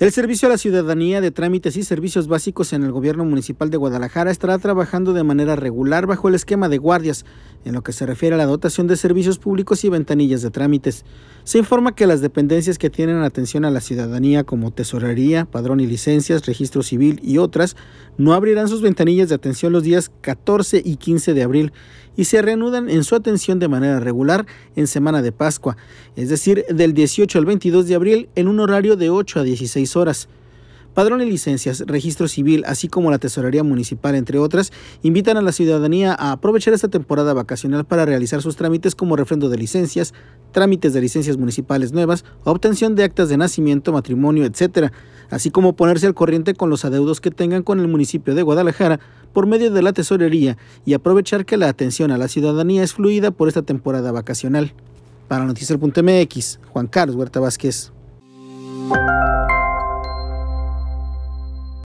El Servicio a la Ciudadanía de Trámites y Servicios Básicos en el Gobierno Municipal de Guadalajara estará trabajando de manera regular bajo el esquema de guardias, en lo que se refiere a la dotación de servicios públicos y ventanillas de trámites. Se informa que las dependencias que tienen atención a la ciudadanía como tesorería, padrón y licencias, registro civil y otras, no abrirán sus ventanillas de atención los días 14 y 15 de abril y se reanudan en su atención de manera regular en semana de Pascua, es decir, del 18 al 22 de abril en un horario de 8 a 16 horas. Padrón y licencias, registro civil, así como la tesorería municipal, entre otras, invitan a la ciudadanía a aprovechar esta temporada vacacional para realizar sus trámites como refrendo de licencias, trámites de licencias municipales nuevas, obtención de actas de nacimiento, matrimonio, etc., así como ponerse al corriente con los adeudos que tengan con el municipio de Guadalajara por medio de la tesorería y aprovechar que la atención a la ciudadanía es fluida por esta temporada vacacional. Para Noticiero.mx, Juan Carlos Huerta Vázquez.